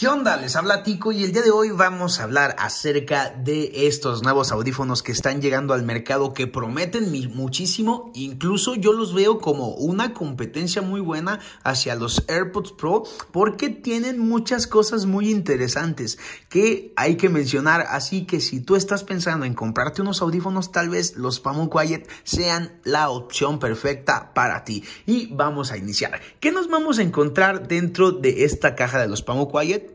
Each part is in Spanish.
¿Qué onda? Les habla Tico y el día de hoy vamos a hablar acerca de estos nuevos audífonos que están llegando al mercado que prometen muchísimo. Incluso yo los veo como una competencia muy buena hacia los AirPods Pro porque tienen muchas cosas muy interesantes que hay que mencionar. Así que si tú estás pensando en comprarte unos audífonos, tal vez los Pamo Quiet sean la opción perfecta para ti. Y vamos a iniciar. ¿Qué nos vamos a encontrar dentro de esta caja de los Pamo Quiet?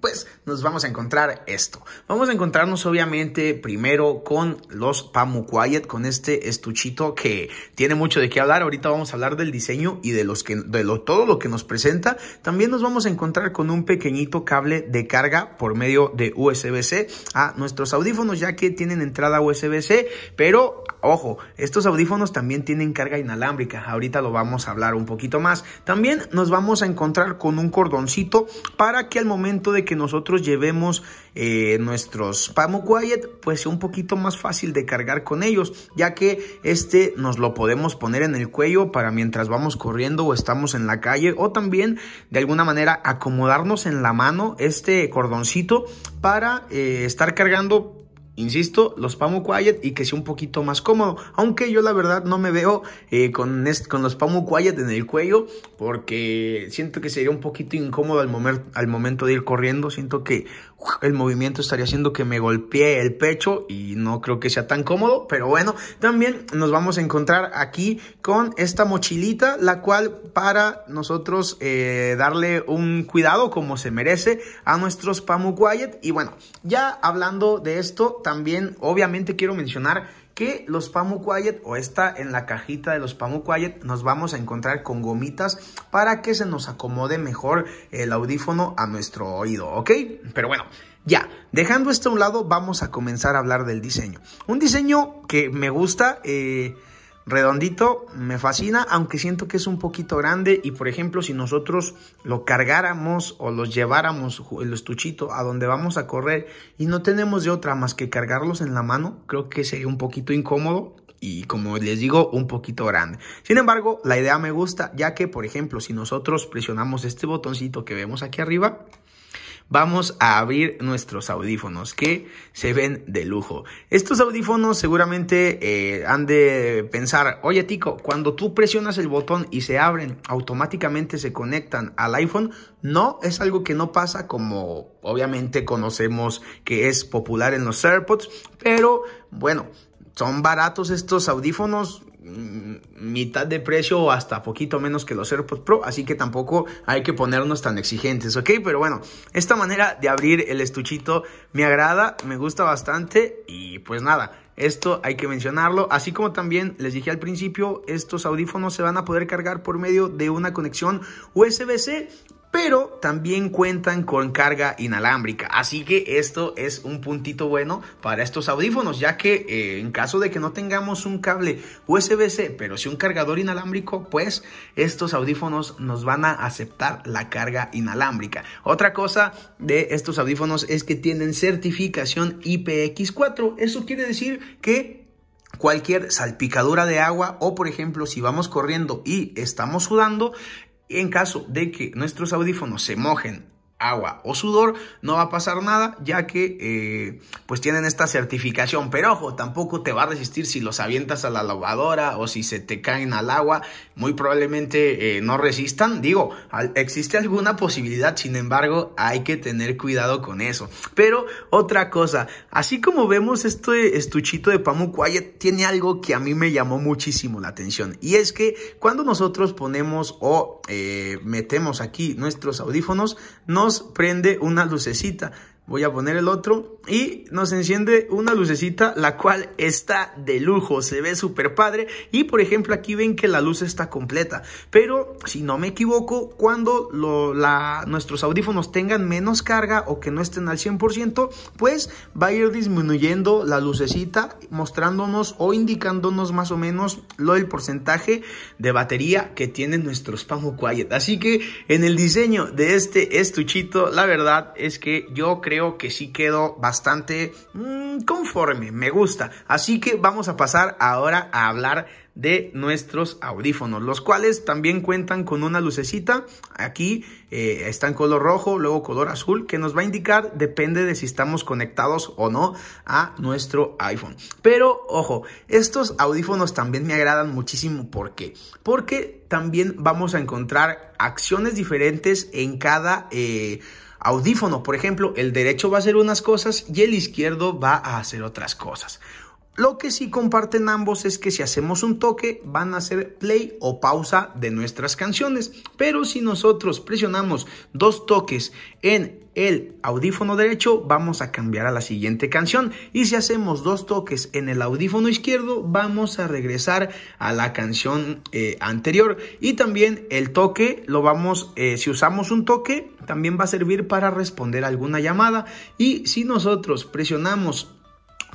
pues nos vamos a encontrar esto. Vamos a encontrarnos obviamente primero con los Pamu Quiet, con este estuchito que tiene mucho de qué hablar. Ahorita vamos a hablar del diseño y de, los que, de todo lo que nos presenta. También nos vamos a encontrar con un pequeñito cable de carga por medio de USB-C a nuestros audífonos, ya que tienen entrada USB-C, pero ojo, estos audífonos también tienen carga inalámbrica. Ahorita lo vamos a hablar un poquito más. También nos vamos a encontrar con un cordoncito para que al momento de que que nosotros llevemos eh, nuestros nuestros Quiet. pues un poquito más fácil de cargar con ellos, ya que este nos lo podemos poner en el cuello para mientras vamos corriendo o estamos en la calle, o también de alguna manera acomodarnos en la mano este cordoncito para eh, estar cargando Insisto, los Pamu Quiet y que sea un poquito más cómodo. Aunque yo la verdad no me veo eh, con, con, los Pamu Quiet en el cuello porque siento que sería un poquito incómodo al, al momento de ir corriendo. Siento que el movimiento estaría haciendo que me golpee el pecho y no creo que sea tan cómodo. Pero bueno, también nos vamos a encontrar aquí con esta mochilita, la cual para nosotros eh, darle un cuidado como se merece a nuestros Pamu Quiet. Y bueno, ya hablando de esto, también obviamente quiero mencionar que los Pamu Quiet o está en la cajita de los Pamu Quiet nos vamos a encontrar con gomitas para que se nos acomode mejor el audífono a nuestro oído, ¿ok? Pero bueno, ya, dejando esto a un lado, vamos a comenzar a hablar del diseño. Un diseño que me gusta, eh, redondito me fascina, aunque siento que es un poquito grande y por ejemplo si nosotros lo cargáramos o los lleváramos el estuchito a donde vamos a correr y no tenemos de otra más que cargarlos en la mano, creo que sería un poquito incómodo y como les digo, un poquito grande. Sin embargo, la idea me gusta ya que por ejemplo si nosotros presionamos este botoncito que vemos aquí arriba, vamos a abrir nuestros audífonos que se ven de lujo. Estos audífonos seguramente eh, han de pensar, oye Tico, cuando tú presionas el botón y se abren, automáticamente se conectan al iPhone. No, es algo que no pasa como obviamente conocemos que es popular en los AirPods, pero bueno, son baratos estos audífonos, Mm, mitad de precio o hasta poquito menos que los AirPods Pro, así que tampoco hay que ponernos tan exigentes, ¿ok? Pero bueno, esta manera de abrir el estuchito me agrada, me gusta bastante y pues nada, esto hay que mencionarlo, así como también les dije al principio, estos audífonos se van a poder cargar por medio de una conexión USB-C pero también cuentan con carga inalámbrica. Así que esto es un puntito bueno para estos audífonos, ya que eh, en caso de que no tengamos un cable USB-C, pero si un cargador inalámbrico, pues estos audífonos nos van a aceptar la carga inalámbrica. Otra cosa de estos audífonos es que tienen certificación IPX4. Eso quiere decir que cualquier salpicadura de agua o por ejemplo si vamos corriendo y estamos sudando, en caso de que nuestros audífonos se mojen agua o sudor, no va a pasar nada, ya que eh, pues tienen esta certificación. Pero ojo, tampoco te va a resistir si los avientas a la lavadora o si se te caen al agua, muy probablemente eh, no resistan. Digo, existe alguna posibilidad, sin embargo, hay que tener cuidado con eso. Pero otra cosa, así como vemos este estuchito de Pamu tiene algo que a mí me llamó muchísimo la atención. Y es que cuando nosotros ponemos o eh, metemos aquí nuestros audífonos, no prende una lucecita Voy a poner el otro y nos enciende una lucecita la cual está de lujo, se ve súper padre y por ejemplo aquí ven que la luz está completa, pero si no me equivoco cuando la, nuestros audífonos tengan menos carga o que no estén al 100% pues va a ir disminuyendo la lucecita mostrándonos o indicándonos más o menos lo del porcentaje de batería que tienen nuestros Pamo Quiet, así que en el diseño de este estuchito la verdad es que yo creo creo que sí quedó bastante mm, conforme, me gusta. Así que vamos a pasar ahora a hablar de nuestros audífonos, los cuales también cuentan con una lucecita. Aquí eh, está en color rojo, luego color azul, que nos va a indicar, depende de si estamos conectados o no a nuestro iPhone. Pero ojo, estos audífonos también me agradan muchísimo. ¿Por qué? Porque también vamos a encontrar acciones diferentes en cada... Eh, audífono, por ejemplo, el derecho va a hacer unas cosas y el izquierdo va a hacer otras cosas. Lo que sí comparten ambos es que si hacemos un toque van a hacer play o pausa de nuestras canciones, pero si nosotros presionamos dos toques en el audífono derecho, vamos a cambiar a la siguiente canción. Y si hacemos dos toques en el audífono izquierdo, vamos a regresar a la canción eh, anterior. Y también el toque, lo vamos, eh, si usamos un toque, también va a servir para responder alguna llamada. Y si nosotros presionamos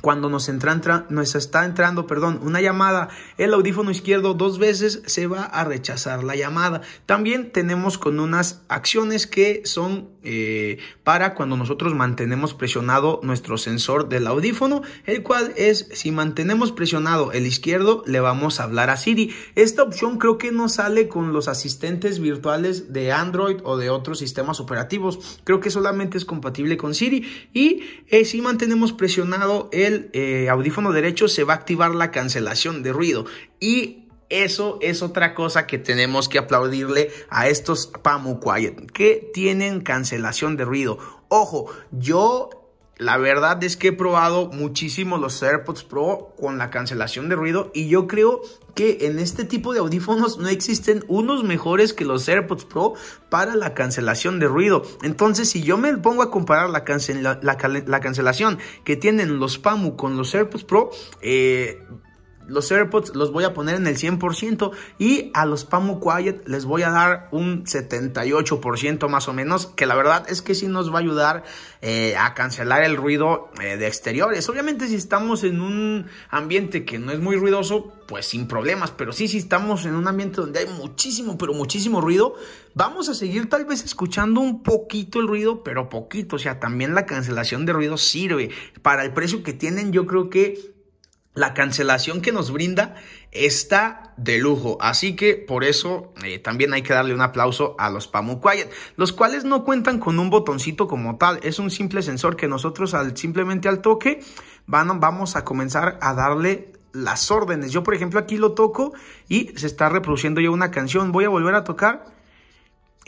cuando nos, entra, nos está entrando perdón, una llamada, el audífono izquierdo dos veces se va a rechazar la llamada. También tenemos con unas acciones que son eh, para cuando nosotros mantenemos presionado nuestro sensor del audífono, el cual es si mantenemos presionado el izquierdo, le vamos a hablar a Siri. Esta opción creo que no sale con los asistentes virtuales de Android o de otros sistemas operativos. Creo que solamente es compatible con Siri. Y eh, si mantenemos presionado el eh, audífono derecho se va a activar la cancelación de ruido y eso es otra cosa que tenemos que aplaudirle a estos Pamu Quiet que tienen cancelación de ruido. Ojo, yo la verdad es que he probado muchísimo los AirPods Pro con la cancelación de ruido y yo creo que en este tipo de audífonos no existen unos mejores que los AirPods Pro para la cancelación de ruido. Entonces, si yo me pongo a comparar la, cancelación que tienen los PAMU con los AirPods Pro, eh, los AirPods los voy a poner en el 100% y a los Pamo Quiet les voy a dar un 78% más o menos, que la verdad es que sí nos va a ayudar eh, a cancelar el ruido eh, de exteriores. Obviamente si estamos en un ambiente que no es muy ruidoso, pues sin problemas, pero sí si estamos en un ambiente donde hay muchísimo, pero muchísimo ruido, vamos a seguir tal vez escuchando un poquito el ruido, pero poquito, o sea, también la cancelación de ruido sirve. Para el precio que tienen, yo creo que la cancelación que nos brinda está de lujo. Así que por eso eh, también hay que darle un aplauso a los Pamu Quiet, los cuales no cuentan con un botoncito como tal. Es un simple sensor que nosotros al, simplemente al toque vamos a comenzar a darle las órdenes. Yo, por ejemplo, aquí lo toco y se está reproduciendo ya una canción. Voy a volver a tocar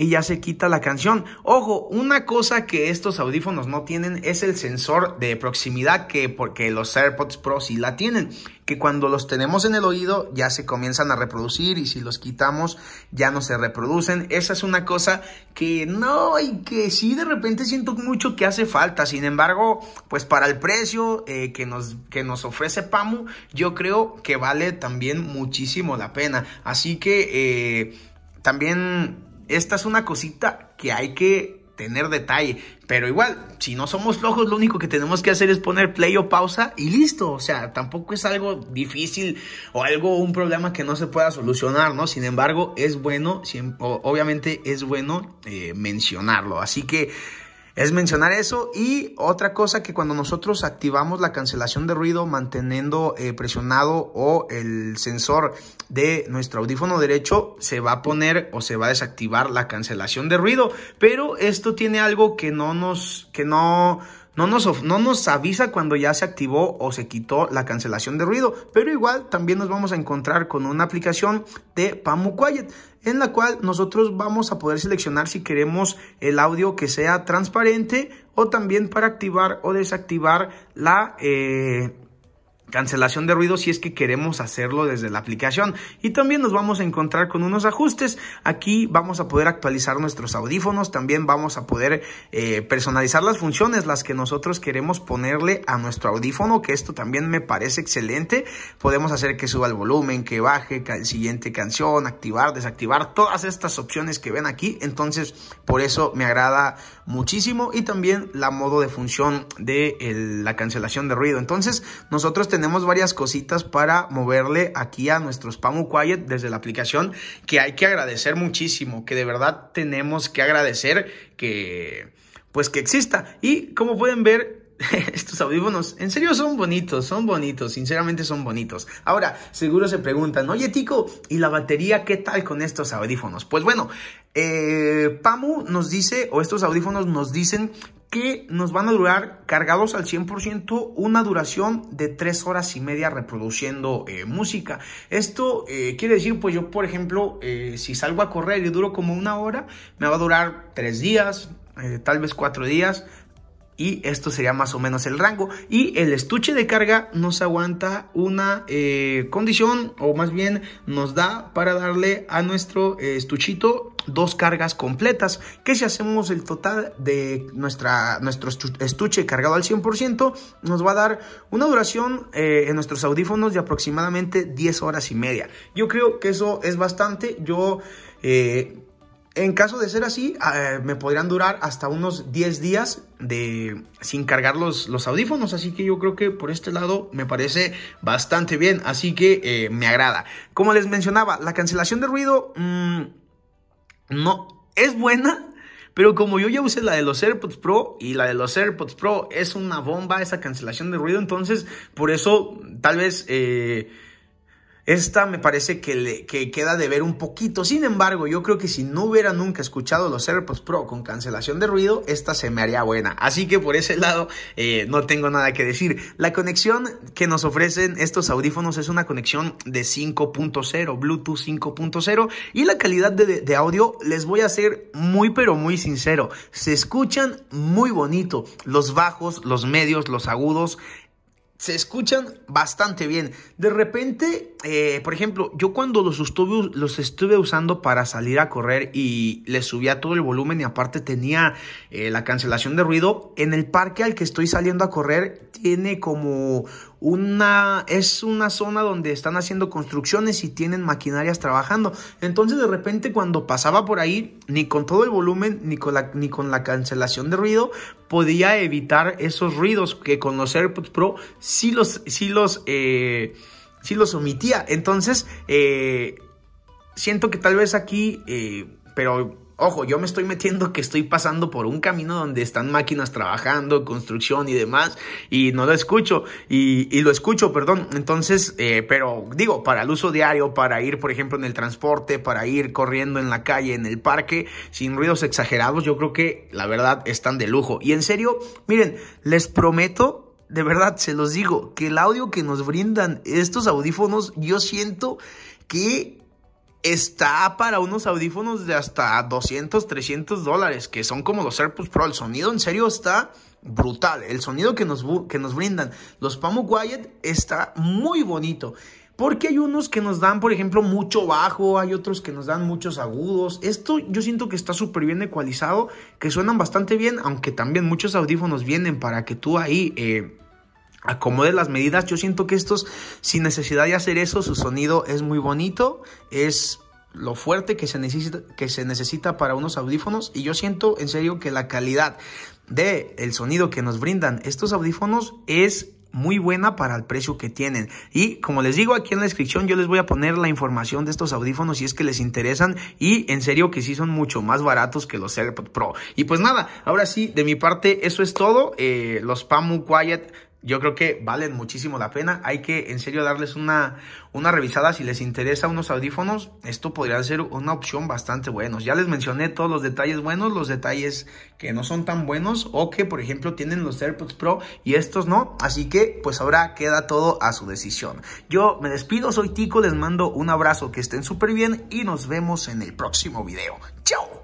y ya se quita la canción. Ojo, una cosa que estos audífonos no tienen es el sensor de proximidad que porque los AirPods Pro sí la tienen, que cuando los tenemos en el oído ya se comienzan a reproducir y si los quitamos ya no se reproducen. Esa es una cosa que no y que sí de repente siento mucho que hace falta. Sin embargo, pues para el precio eh, que, nos, que nos ofrece Pamu, yo creo que vale también muchísimo la pena. Así que eh, también esta es una cosita que hay que tener detalle. Pero igual, si no somos flojos, lo único que tenemos que hacer es poner play o pausa y listo. O sea, tampoco es algo difícil o algo, un problema que no se pueda solucionar, ¿no? Sin embargo, es bueno, obviamente es bueno eh, mencionarlo. Así que es mencionar eso y otra cosa que cuando nosotros activamos la cancelación de ruido manteniendo eh, presionado o el sensor de nuestro audífono derecho se va a poner o se va a desactivar la cancelación de ruido pero esto tiene algo que no nos que no no nos, avisa cuando ya se activó o se quitó la cancelación de ruido, pero igual también nos vamos a encontrar con una aplicación de Pamu Quiet en la cual nosotros vamos a poder seleccionar si queremos el audio que sea transparente o también para activar o desactivar la... Eh, cancelación de ruido si es que queremos hacerlo desde la aplicación y también nos vamos a encontrar con unos ajustes aquí vamos a poder actualizar nuestros audífonos también vamos a poder eh, personalizar las funciones las que nosotros queremos ponerle a nuestro audífono que esto también me parece excelente podemos hacer que suba el volumen que baje siguiente canción activar desactivar todas estas opciones que ven aquí entonces por eso me agrada muchísimo y también la modo de función de la cancelación de ruido entonces nosotros tenemos tenemos varias cositas para moverle aquí a nuestros PAMU Quiet desde la aplicación que hay que agradecer muchísimo, que de verdad tenemos que agradecer que pues que exista. Y como pueden ver, estos audífonos, en serio son bonitos, son bonitos, sinceramente son bonitos. Ahora, seguro se preguntan, oye Tico, ¿y la batería qué tal con estos audífonos? Pues bueno, eh, Pamu nos dice, o estos audífonos nos dicen que nos van a durar cargados al 100% una duración de 3 horas y media reproduciendo eh, música. Esto eh, quiere decir, pues yo por ejemplo, eh, si salgo a correr y duro como una hora, me va a durar 3 días, tal vez 4 días, y esto sería más o menos el rango. Y el estuche de carga nos aguanta una condición, o más bien nos da para darle a nuestro estuchito dos cargas completas, que si hacemos el total de nuestra, nuestro estuche cargado al 100%, nos va a dar una duración eh, en nuestros audífonos de aproximadamente 10 horas y media. Yo creo que eso es bastante, yo... Eh, en caso de ser así, ah, eh, me podrían durar hasta unos 10 días de, sin cargar los, audífonos. Así que yo creo que por este lado me parece bastante bien. Así que me agrada. Como les mencionaba, la cancelación de ruido... Mmm, no es buena, pero como yo ya usé la de los AirPods Pro y la de los AirPods Pro es una bomba esa cancelación de ruido, entonces por eso tal vez... Eh, esta me parece que, le, que queda de ver un poquito. Sin embargo, yo creo que si no hubiera nunca escuchado los AirPods Pro con cancelación de ruido, esta se me haría buena. Así que por ese lado eh, no tengo nada que decir. La conexión que nos ofrecen estos audífonos es una conexión de 5.0, Bluetooth 5.0. Y la calidad de, de audio, les voy a ser muy pero muy sincero. Se escuchan muy bonito. Los bajos, los medios, los agudos se escuchan bastante bien. De repente, eh, por ejemplo, yo cuando los estuve, los estuve usando para salir a correr y les subía todo el volumen y aparte tenía eh, la cancelación de ruido, en el parque al que estoy saliendo a correr tiene como una, es una zona donde están haciendo construcciones y tienen maquinarias trabajando. Entonces de repente cuando pasaba por ahí, ni con todo el volumen, ni con la, ni con la cancelación de ruido, podía evitar esos ruidos que con los AirPods Pro sí los, sí los, eh, los omitía. Entonces, eh, siento que tal vez aquí, eh, pero Ojo, yo me estoy metiendo que estoy pasando por un camino donde están máquinas trabajando, construcción y demás, y no lo escucho, y, y lo escucho, perdón. Entonces, eh, pero digo, para el uso diario, para ir, por ejemplo, en el transporte, para ir corriendo en la calle, en el parque, sin ruidos exagerados, yo creo que la verdad están de lujo. Y en serio, miren, les prometo de verdad, se los digo, que el audio que nos brindan estos audífonos, yo siento que está para unos audífonos de hasta 200, 300 dólares, que son como los AirPods Pro. El sonido en serio está brutal. El sonido que nos, que nos brindan los Pamo Quiet está muy bonito. Porque hay unos que nos dan, por ejemplo, mucho bajo, hay otros que nos dan muchos agudos. Esto yo siento que está súper bien ecualizado, que suenan bastante bien, aunque también muchos audífonos vienen para que tú ahí... Eh, acomode las medidas. Yo siento que estos, sin necesidad de hacer eso, su sonido es muy bonito, es lo fuerte que se necesita, que se necesita para unos audífonos y yo siento en serio que la calidad de el sonido que nos brindan estos audífonos es muy buena para el precio que tienen. Y como les digo aquí en la descripción, yo les voy a poner la información de estos audífonos si es que les interesan. Y en serio que sí son mucho más baratos que los AirPods Pro. Y pues nada, ahora sí, de mi parte eso es todo. Eh, los PAMU Quiet yo creo que valen muchísimo la pena. Hay que en serio darles una, una revisada. Si les interesa unos audífonos, esto podría ser una opción bastante buenos. Ya les mencioné todos los detalles buenos, los detalles que no son tan buenos o que, por ejemplo, tienen los AirPods Pro y estos no. Así que, pues ahora queda todo a su decisión. Yo me despido, soy Tico, les mando un abrazo, que estén súper bien y nos vemos en el próximo video. ¡Chao!